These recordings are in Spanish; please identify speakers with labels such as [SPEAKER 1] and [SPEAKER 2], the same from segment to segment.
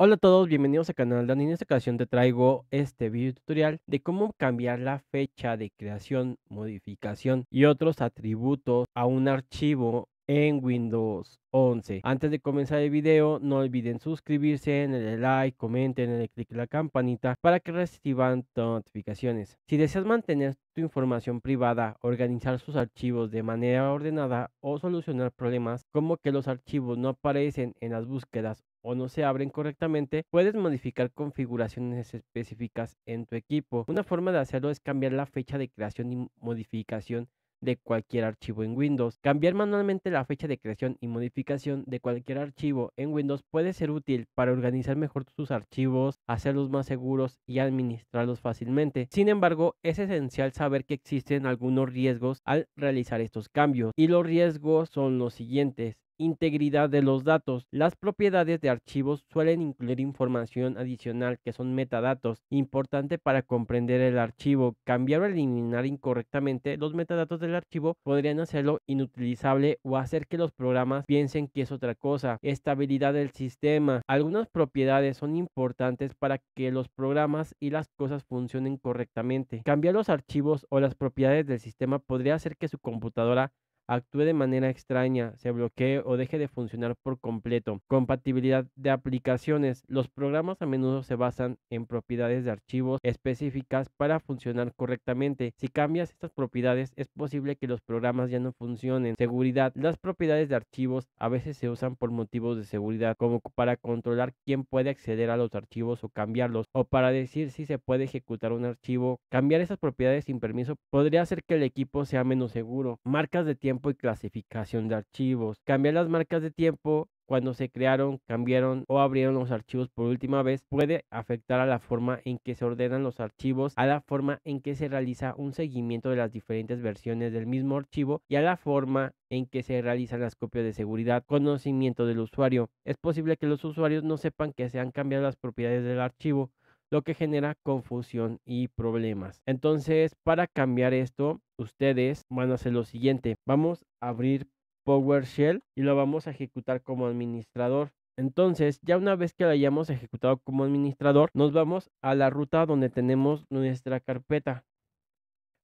[SPEAKER 1] Hola a todos, bienvenidos al canal Dani. En esta ocasión te traigo este video tutorial de cómo cambiar la fecha de creación, modificación y otros atributos a un archivo en Windows 11. Antes de comenzar el video, no olviden suscribirse, darle like, comenten, darle click la campanita para que reciban notificaciones. Si deseas mantener tu información privada, organizar sus archivos de manera ordenada o solucionar problemas como que los archivos no aparecen en las búsquedas o no se abren correctamente, puedes modificar configuraciones específicas en tu equipo. Una forma de hacerlo es cambiar la fecha de creación y modificación de cualquier archivo en Windows. Cambiar manualmente la fecha de creación y modificación de cualquier archivo en Windows puede ser útil para organizar mejor tus archivos, hacerlos más seguros y administrarlos fácilmente. Sin embargo, es esencial saber que existen algunos riesgos al realizar estos cambios y los riesgos son los siguientes integridad de los datos. Las propiedades de archivos suelen incluir información adicional que son metadatos, importante para comprender el archivo. Cambiar o eliminar incorrectamente los metadatos del archivo podrían hacerlo inutilizable o hacer que los programas piensen que es otra cosa. Estabilidad del sistema. Algunas propiedades son importantes para que los programas y las cosas funcionen correctamente. Cambiar los archivos o las propiedades del sistema podría hacer que su computadora actúe de manera extraña, se bloquee o deje de funcionar por completo. Compatibilidad de aplicaciones. Los programas a menudo se basan en propiedades de archivos específicas para funcionar correctamente. Si cambias estas propiedades es posible que los programas ya no funcionen. Seguridad. Las propiedades de archivos a veces se usan por motivos de seguridad, como para controlar quién puede acceder a los archivos o cambiarlos, o para decir si se puede ejecutar un archivo. Cambiar esas propiedades sin permiso podría hacer que el equipo sea menos seguro. Marcas de tiempo y clasificación de archivos, cambiar las marcas de tiempo cuando se crearon, cambiaron o abrieron los archivos por última vez puede afectar a la forma en que se ordenan los archivos, a la forma en que se realiza un seguimiento de las diferentes versiones del mismo archivo y a la forma en que se realizan las copias de seguridad, conocimiento del usuario. Es posible que los usuarios no sepan que se han cambiado las propiedades del archivo lo que genera confusión y problemas. Entonces, para cambiar esto, ustedes van a hacer lo siguiente. Vamos a abrir PowerShell y lo vamos a ejecutar como administrador. Entonces, ya una vez que lo hayamos ejecutado como administrador, nos vamos a la ruta donde tenemos nuestra carpeta.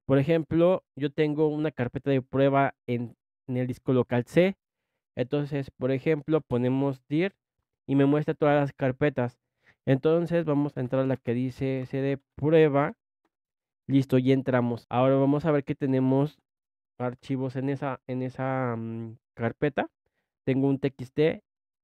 [SPEAKER 1] Por ejemplo, yo tengo una carpeta de prueba en, el disco local C. Entonces, por ejemplo, ponemos dir y me muestra todas las carpetas. Entonces vamos a entrar a la que dice CD prueba. Listo, ya entramos. Ahora vamos a ver que tenemos archivos en esa, en esa mm, carpeta. Tengo un TXT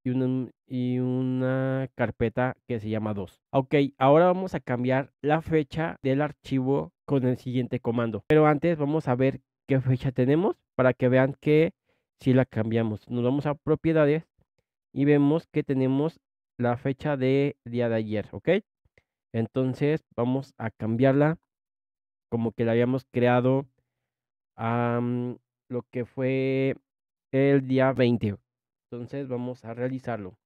[SPEAKER 1] y una, mm, y una carpeta que se llama 2. Ok, ahora vamos a cambiar la fecha del archivo con el siguiente comando. Pero antes vamos a ver qué fecha tenemos para que vean que si la cambiamos. Nos vamos a propiedades y vemos que tenemos la fecha de día de ayer, ¿ok? Entonces vamos a cambiarla como que la habíamos creado a mm, lo que fue el día 20. Entonces vamos a realizarlo.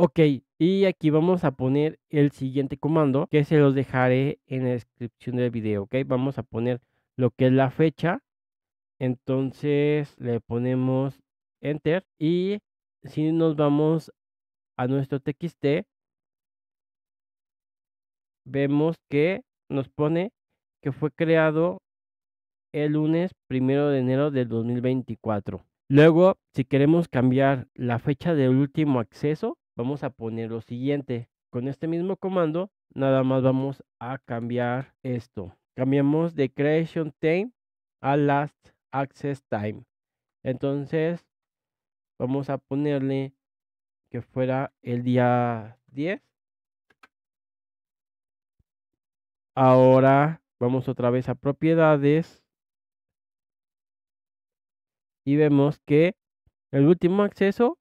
[SPEAKER 1] Ok, y aquí vamos a poner el siguiente comando que se los dejaré en la descripción del video, ok. Vamos a poner lo que es la fecha. Entonces le ponemos enter y si nos vamos a nuestro txt, vemos que nos pone que fue creado el lunes primero de enero del 2024. Luego, si queremos cambiar la fecha del último acceso, vamos a poner lo siguiente. Con este mismo comando, nada más vamos a cambiar esto. Cambiamos de creation time a last access time. Entonces, Vamos a ponerle que fuera el día 10. Ahora vamos otra vez a propiedades. Y vemos que el último acceso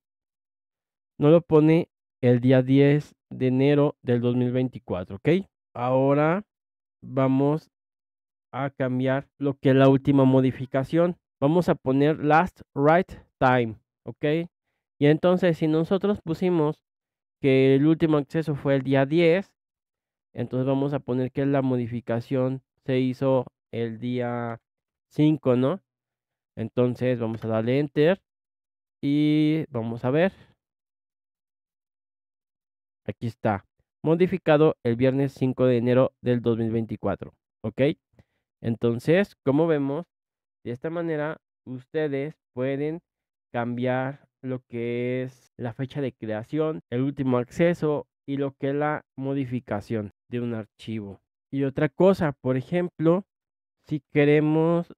[SPEAKER 1] no lo pone el día 10 de enero del 2024, ¿ok? Ahora vamos a cambiar lo que es la última modificación. Vamos a poner last write time. ¿ok? Y entonces si nosotros pusimos que el último acceso fue el día 10, entonces vamos a poner que la modificación se hizo el día 5, ¿no? Entonces vamos a darle enter y vamos a ver. Aquí está. Modificado el viernes 5 de enero del 2024. ¿Ok? Entonces, como vemos, de esta manera ustedes pueden cambiar lo que es la fecha de creación, el último acceso y lo que es la modificación de un archivo. Y otra cosa, por ejemplo, si queremos,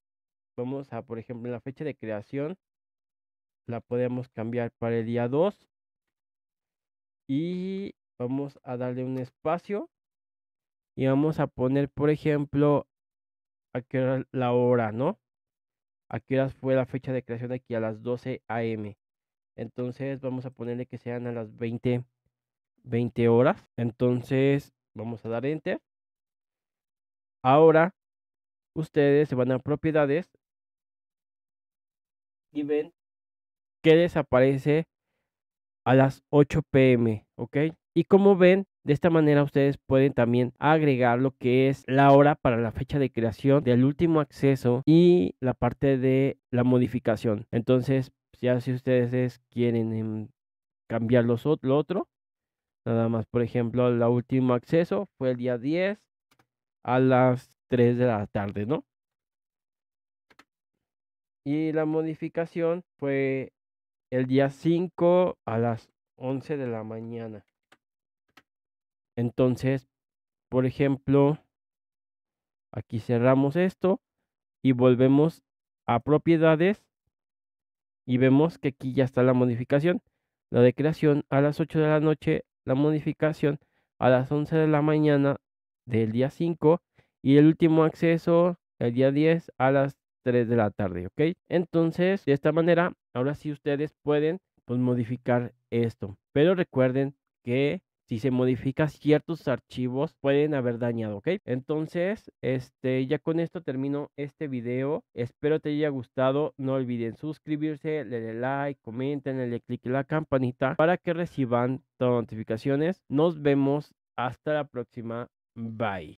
[SPEAKER 1] vamos a, por ejemplo, la fecha de creación, la podemos cambiar para el día 2 y vamos a darle un espacio y vamos a poner, por ejemplo, a la hora, ¿no? a qué fue la fecha de creación aquí a las 12 a.m. Entonces vamos a ponerle que sean a las 20, 20 horas. Entonces vamos a dar enter. Ahora ustedes se van a propiedades y ven que desaparece a las 8 pm, ¿ok? Y como ven, de esta manera ustedes pueden también agregar lo que es la hora para la fecha de creación del último acceso y la parte de la modificación. Entonces, ya si ustedes quieren em, cambiar lo otro, nada más, por ejemplo, el último acceso fue el día 10 a las 3 de la tarde, ¿no? Y la modificación fue el día 5 a las 11 de la mañana. Entonces, por ejemplo, aquí cerramos esto y volvemos a propiedades y vemos que aquí ya está la modificación. La de creación a las 8 de la noche, la modificación a las 11 de la mañana del día 5 y el último acceso el día 10 a las 3 de la tarde, ¿ok? Entonces, de esta manera, ahora sí ustedes pueden pues, modificar esto. Pero recuerden que si se modifica ciertos archivos pueden haber dañado, ¿ok? Entonces, este, ya con esto termino este video. Espero te haya gustado. No olviden suscribirse, den like, comenten, le click a la campanita para que reciban todas las notificaciones. Nos vemos hasta la próxima. Bye.